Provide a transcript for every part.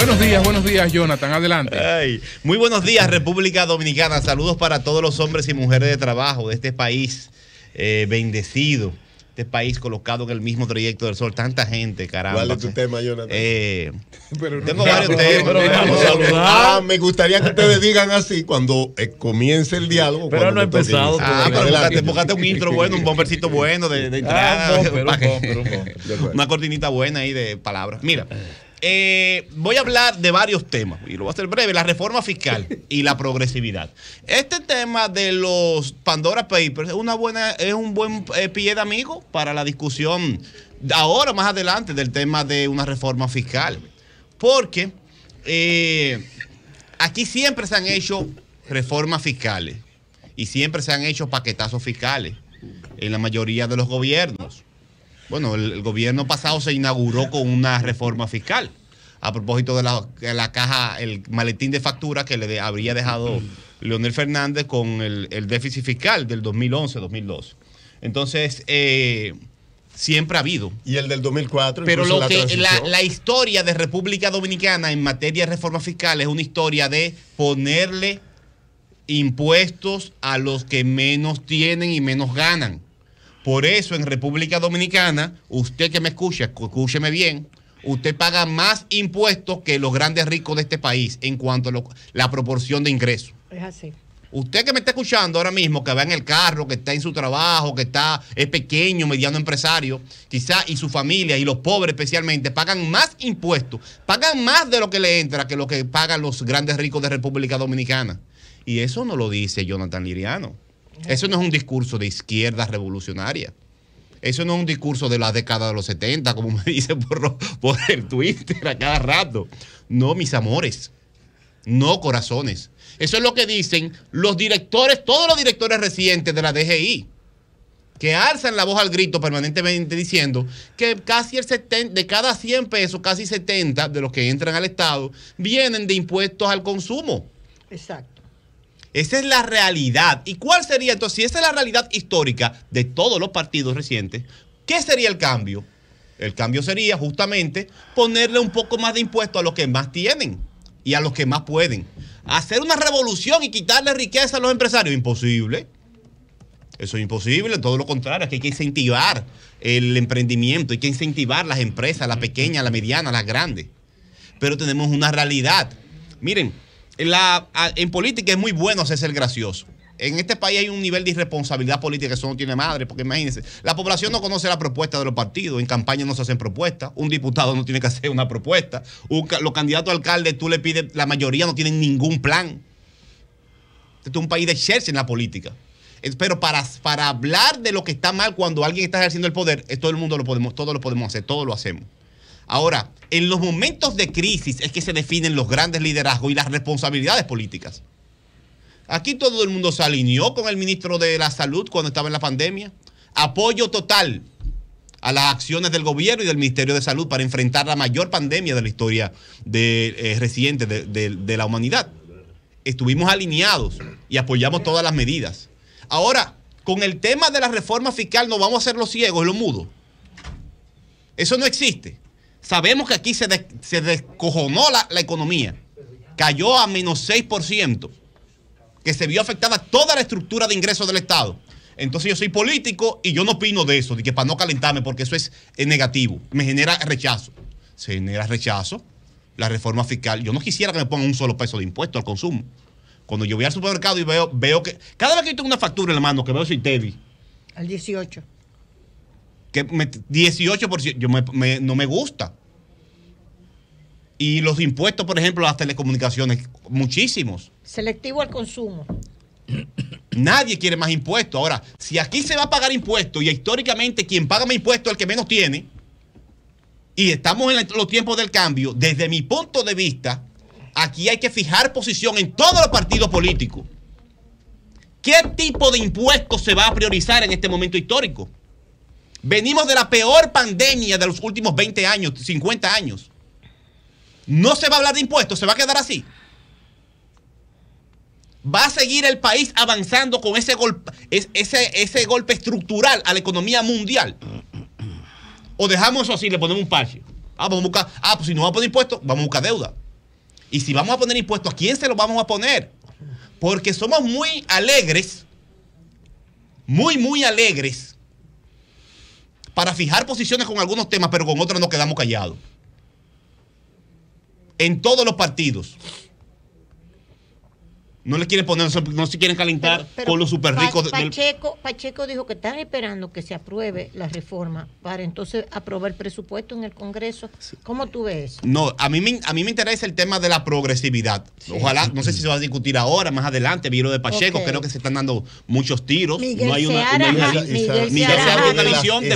Buenos días, buenos días, Jonathan. Adelante. muy buenos días, República Dominicana. Saludos para todos los hombres y mujeres de trabajo de este país eh, bendecido. Este país colocado en el mismo trayecto del sol. Tanta gente, caramba. ¿Cuál es tu tema, Jonathan? Eh, tengo varios temas. Ah, me gustaría que ustedes digan así cuando eh, comience el diálogo. Pero no he empezado. Ah, pero póngate un intro bueno, un bombercito bueno de, Una cortinita buena ahí de palabras. Mira. Eh, voy a hablar de varios temas, y lo voy a hacer breve, la reforma fiscal y la progresividad. Este tema de los Pandora Papers es, una buena, es un buen eh, pie de amigo para la discusión ahora, más adelante, del tema de una reforma fiscal. Porque eh, aquí siempre se han hecho reformas fiscales y siempre se han hecho paquetazos fiscales en la mayoría de los gobiernos. Bueno, el, gobierno pasado se inauguró con una reforma fiscal a propósito de la, caja, el maletín de factura que le habría dejado Leonel Fernández con el, déficit fiscal del 2011-2012. Entonces, eh, siempre ha habido. Y el del 2004. Pero lo que la, historia de República Dominicana en materia de reforma fiscal es una historia de ponerle impuestos a los que menos tienen y menos ganan. Por eso en República Dominicana, usted que me escucha, escúcheme bien, usted paga más impuestos que los grandes ricos de este país en cuanto a la proporción de ingresos. Es así. Usted que me está escuchando ahora mismo, que va en el carro, que está en su trabajo, que está es pequeño, mediano empresario, quizá y su familia y los pobres especialmente pagan más impuestos, pagan más de lo que le entra que lo que pagan los grandes ricos de República Dominicana. Y eso no lo dice Jonathan Liriano. Eso no es un discurso de izquierda revolucionaria. Eso no es un discurso de la década de los 70, como me dice por, por el Twitter a cada rato. No, mis amores. No, corazones. Eso es lo que dicen los directores, todos los directores recientes de la DGI, que alzan la voz al grito permanentemente diciendo que casi el 70, de cada 100 pesos, casi 70 de los que entran al Estado vienen de impuestos al consumo. Exacto. Esa es la realidad. ¿Y cuál sería entonces, si esa es la realidad histórica de todos los partidos recientes, qué sería el cambio? El cambio sería justamente ponerle un poco más de impuesto a los que más tienen y a los que más pueden. Hacer una revolución y quitarle riqueza a los empresarios, imposible. Eso es imposible, todo lo contrario, que hay que incentivar el emprendimiento, hay que incentivar las empresas, las pequeñas, las medianas, las grandes. Pero tenemos una realidad. Miren, en política es muy bueno hacerse el gracioso. En este país hay un nivel de irresponsabilidad política que eso no tiene madre, porque imagínense, la población no conoce la propuesta de los partidos, en campaña no se hacen propuestas, un diputado no tiene que hacer una propuesta, los candidatos a alcalde tú le pides, la mayoría no tienen ningún plan. Este es un país de ejerce en la política. Pero para, para hablar de lo que está mal cuando alguien está ejerciendo el poder, todo el mundo lo podemos, todos lo podemos hacer, todos lo hacemos. Ahora, en los momentos de crisis es que se definen los grandes liderazgos y las responsabilidades políticas. Aquí todo el mundo se alineó con el ministro de la Salud cuando estaba en la pandemia. Apoyo total a las acciones del gobierno y del Ministerio de Salud para enfrentar la mayor pandemia de la historia de, eh, reciente de, la humanidad. Estuvimos alineados y apoyamos todas las medidas. Ahora, con el tema de la reforma fiscal no vamos a ser los ciegos y los mudos. Eso no existe. Sabemos que aquí se, se descojonó la, economía, cayó a menos 6%, que se vio afectada toda la estructura de ingresos del Estado. Entonces yo soy político y yo no opino de eso, de que para no calentarme, porque eso es, negativo, me genera rechazo. Se genera rechazo, la reforma fiscal. Yo no quisiera que me pongan un solo peso de impuesto al consumo. Cuando yo voy al supermercado y veo, veo que. Cada vez que yo tengo una factura en la mano, que veo soy Teddy. Al 18 que 18%, yo no me gusta. Y los impuestos, por ejemplo, las telecomunicaciones, muchísimos. Selectivo al consumo. Nadie quiere más impuestos. Ahora, si aquí se va a pagar impuestos y históricamente quien paga más impuestos es el que menos tiene, y estamos en los tiempos del cambio, desde mi punto de vista, aquí hay que fijar posición en todos los partidos políticos. ¿Qué tipo de impuestos se va a priorizar en este momento histórico? Venimos de la peor pandemia de los últimos 20 años, 50 años. No se va a hablar de impuestos, se va a quedar así. Va a seguir el país avanzando con ese golpe, ese, golpe estructural a la economía mundial. O dejamos eso así, le ponemos un parche. Ah, vamos a buscar, ah, pues si no vamos a poner impuestos, vamos a buscar deuda. Y si vamos a poner impuestos, ¿a quién se los vamos a poner? Porque somos muy alegres, muy, muy alegres para fijar posiciones con algunos temas, pero con otros nos quedamos callados. En todos los partidos. No le quieren poner, no se quieren calentar por con los super ricos. Pacheco, Pacheco dijo que están esperando que se apruebe la reforma para entonces aprobar el presupuesto en el Congreso. ¿Cómo tú ves? eso? No, a mí me, a mí me interesa el tema de la progresividad. Ojalá, no sé si mm. se va a discutir ahora, más adelante, vi lo de Pacheco, creo que se están dando muchos tiros. no hay una, de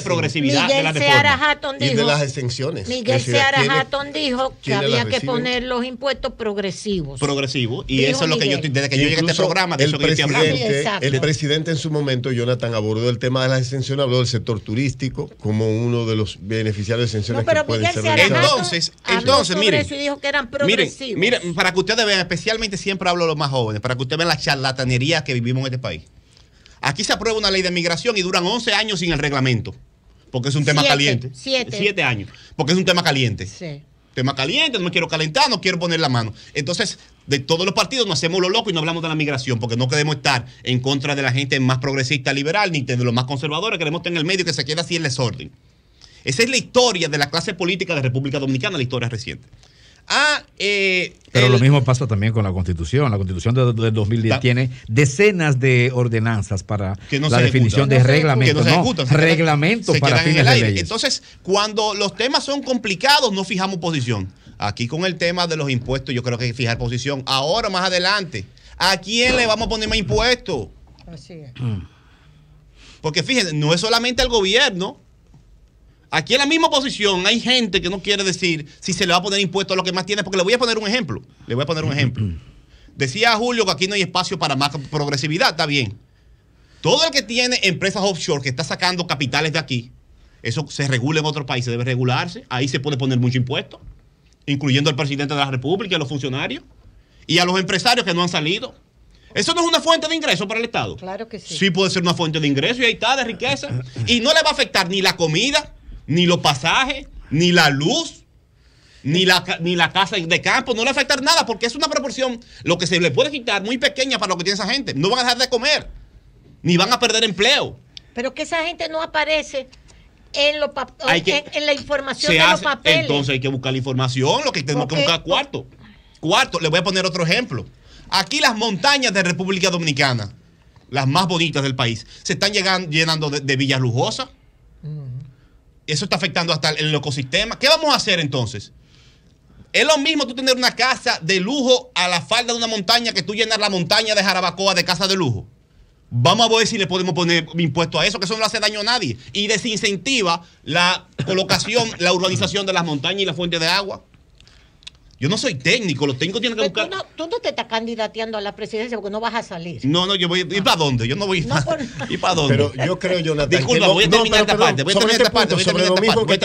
progresividad de la de las exenciones. Seara Hatton dijo que había que poner los impuestos progresivos. Progresivos, y eso es lo que yo estoy desde que yo llegué a este programa, el presidente, El presidente en su momento, Jonathan, abordó el tema de las exenciones, habló del sector turístico como uno de los beneficiarios de exenciones que pueden ser Entonces, entonces, miren, eso dijo que Miren, para que ustedes vean, especialmente siempre hablo de los más jóvenes, para que ustedes vean la charlatanería que vivimos en este país. Aquí se aprueba una ley de migración y duran 11 años sin el reglamento, porque es un tema caliente. Siete. siete años, porque es un tema caliente. Sí tema caliente, no me quiero calentar, no quiero poner la mano. Entonces, de todos los partidos no hacemos lo loco y no hablamos de la migración, porque no queremos estar en contra de la gente más progresista liberal, ni de los más conservadores, queremos tener en el medio que se quede así en desorden. Esa es la historia de la clase política de República Dominicana, la historia reciente. Eh, Pero lo mismo pasa también con la Constitución. La Constitución de 2010 tiene decenas de ordenanzas para la definición de reglamentos. reglamentos para fines Entonces, cuando los temas son complicados, no fijamos posición. Aquí con el tema de los impuestos, yo creo que hay que fijar posición. Ahora, más adelante, ¿a quién le vamos a poner más impuestos? Porque fíjense, no es solamente el gobierno Aquí en la misma posición hay gente que no quiere decir si se le va a poner impuesto a lo que más tiene, porque le voy a poner un ejemplo. Le voy a poner un ejemplo. Decía Julio que aquí no hay espacio para más progresividad, está bien. Todo el que tiene empresas offshore que está sacando capitales de aquí, eso se regula en otros países, debe regularse. Ahí se puede poner mucho impuesto, incluyendo al presidente de la República a los funcionarios y a los empresarios que no han salido. Eso no es una fuente de ingreso para el Estado. Claro que sí. Sí puede ser una fuente de ingreso y ahí está, de riqueza. Y no le va a afectar ni la comida, ni los pasajes, ni la luz, ni la, ni la casa de campo. No le va afectar nada porque es una proporción, lo que se le puede quitar, muy pequeña para lo que tiene esa gente. No van a dejar de comer, ni van a perder empleo. Pero que esa gente no aparece en, en, la información de los papeles. Entonces hay que buscar la información, lo que tenemos que buscar cuarto. Cuarto, le voy a poner otro ejemplo. Aquí las montañas de República Dominicana, las más bonitas del país, se están llenando de villas lujosas. Eso está afectando hasta el ecosistema. ¿Qué vamos a hacer entonces? Es lo mismo tú tener una casa de lujo a la falda de una montaña que tú llenar la montaña de jarabacoa de casa de lujo. Vamos a ver si le podemos poner impuesto a eso, que eso no le hace daño a nadie. Y desincentiva la colocación, la urbanización de las montañas y la fuente de agua. Yo no soy técnico, los técnicos tienen que pues buscar. Tú no, te estás candidateando a la presidencia porque no vas a salir. No, no, yo voy. ¿Y para dónde? Yo no voy. No por... ¿Y para dónde? Pero yo creo, Jonathan. Disculpa, voy a terminar esta parte. Voy a terminar este esta parte. Sobre lo mismo que.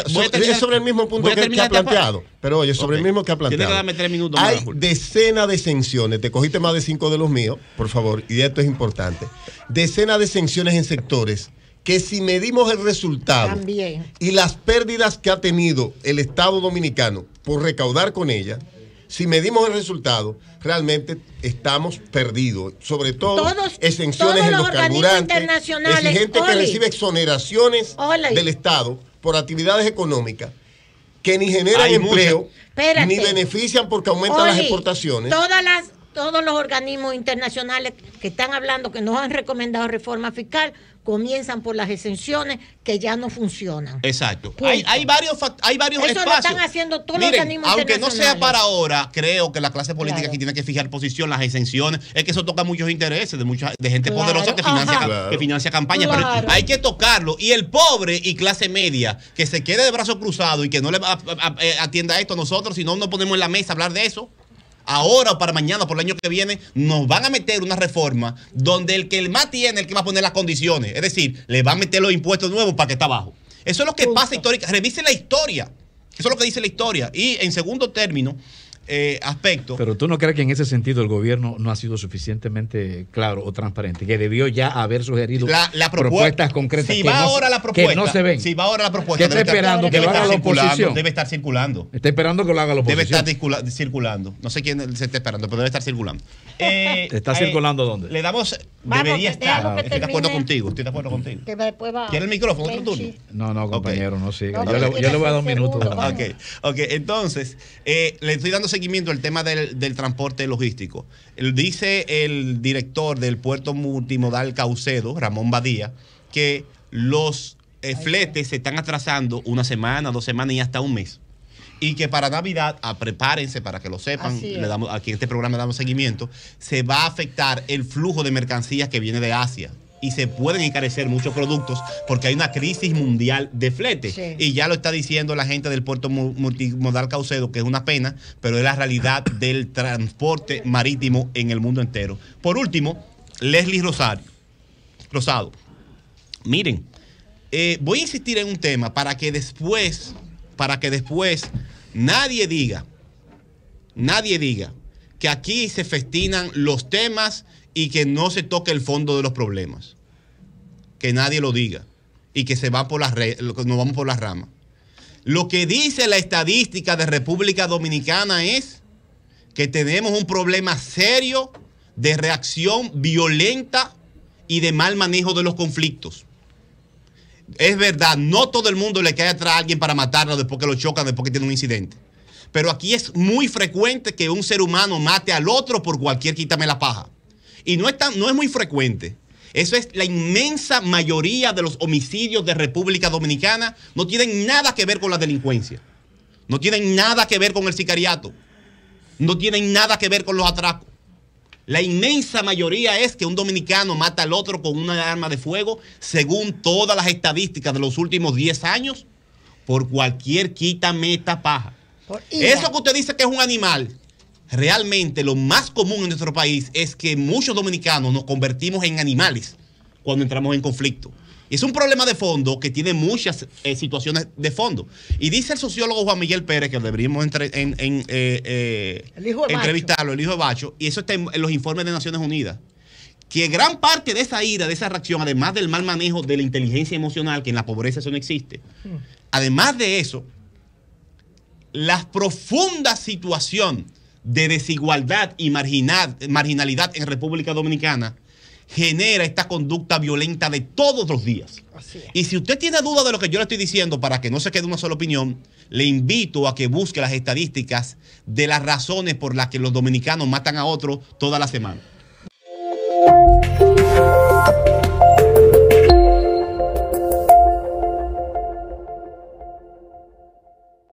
sobre el mismo punto que, ha planteado. Pero oye, sobre el mismo que ha planteado. Tiene que darme tres minutos Hay decenas de exenciones. Te cogiste más de cinco de los míos, por favor, y esto es importante. Decenas de exenciones en sectores que si medimos el resultado y las pérdidas que ha tenido el Estado Dominicano por recaudar con ella, si medimos el resultado, realmente estamos perdidos. Sobre todo, exenciones en los, gente que recibe exoneraciones del Estado por actividades económicas que ni generan empleo, ni benefician porque aumentan las exportaciones. Todas las todos los organismos internacionales que están hablando, que nos han recomendado reforma fiscal, comienzan por las exenciones que ya no funcionan. Exacto. Hay, varios, hay varios Eso Lo están haciendo todos los organismos internacionales. Aunque no sea para ahora, creo que la clase política que tiene que fijar posición, las exenciones, es que eso toca muchos intereses de mucha, de gente poderosa que financia, campaña. campañas. hay que tocarlo. Y el pobre y clase media, que se quede de brazos cruzados y que no le eh, atienda esto a nosotros, si no nos ponemos en la mesa a hablar de eso ahora o para mañana, por el año que viene, nos van a meter una reforma donde el que más tiene, el que va a poner las condiciones. Es decir, le van a meter los impuestos nuevos para que está abajo. Eso es lo que pasa histórica revise la historia. Eso es lo que dice la historia. Y en segundo término, eh, Pero tú no crees que en ese sentido el gobierno no ha sido suficientemente claro o transparente, que debió ya haber sugerido propuestas concretas. Si que va ahora la propuesta, que no se ven. Si va ahora la propuesta, está esperando que lo haga la oposición? Debe estar circulando. Está esperando que lo haga la oposición. Debe estar circulando. No sé quién se está esperando, pero debe estar circulando. Eh, ¿Está eh, circulando dónde? Le damos. debería estar. Estoy de acuerdo contigo. Estoy de acuerdo contigo. ¿Quiere el micrófono? No, no, compañero, no siga. yo, le, voy a dar un minuto. Ok, ok. Entonces, eh, le estoy dando el tema del, transporte logístico. dice el director del puerto multimodal Caucedo, Ramón Badía, que los eh, fletes se están atrasando una semana, dos semanas y hasta un mes. Y que para Navidad, a ah, prepárense para que lo sepan, le aquí en este programa le damos seguimiento, se va a afectar el flujo de mercancías que viene de Asia y se pueden encarecer muchos productos porque hay una crisis mundial de flete. Y ya lo está diciendo la gente del puerto multimodal Caucedo, que es una pena, pero es la realidad del transporte marítimo en el mundo entero. Por último, Leslie Rosario. Rosado. Miren, eh, voy a insistir en un tema para que después, para que después nadie diga, nadie diga que aquí se festinan los temas y que no se toque el fondo de los problemas. Que nadie lo diga y que se va por las nos vamos por las ramas. Lo que dice la estadística de República Dominicana es que tenemos un problema serio de reacción violenta y de mal manejo de los conflictos. Es verdad, no todo el mundo le cae atrás a alguien para matarlo después que lo chocan, después que tiene un incidente. Pero aquí es muy frecuente que un ser humano mate al otro por cualquier quítame la paja. Y no es, no es muy frecuente. Eso es la inmensa mayoría de los homicidios de República Dominicana. No tienen nada que ver con la delincuencia. No tienen nada que ver con el sicariato. No tienen nada que ver con los atracos. La inmensa mayoría es que un dominicano mata al otro con una arma de fuego, según todas las estadísticas de los últimos 10 años, por cualquier quita, meta, paja. Eso que usted dice que es un animal, realmente lo más común en nuestro país es que muchos dominicanos nos convertimos en animales cuando entramos en conflicto. Es un problema de fondo que tiene muchas eh, situaciones de fondo. Y dice el sociólogo Juan Miguel Pérez, que deberíamos eh, eh, entrevistarlo, el hijo de Bacho, y eso está en, los informes de Naciones Unidas, que gran parte de esa ira, de esa reacción, además del mal manejo de la inteligencia emocional, que en la pobreza eso no existe, hmm. además de eso, la profunda situación de desigualdad y marginalidad en República Dominicana genera esta conducta violenta de todos los días. Y si usted tiene duda de lo que yo le estoy diciendo, para que no se quede una sola opinión, le invito a que busque las estadísticas de las razones por las que los dominicanos matan a otros toda la semana.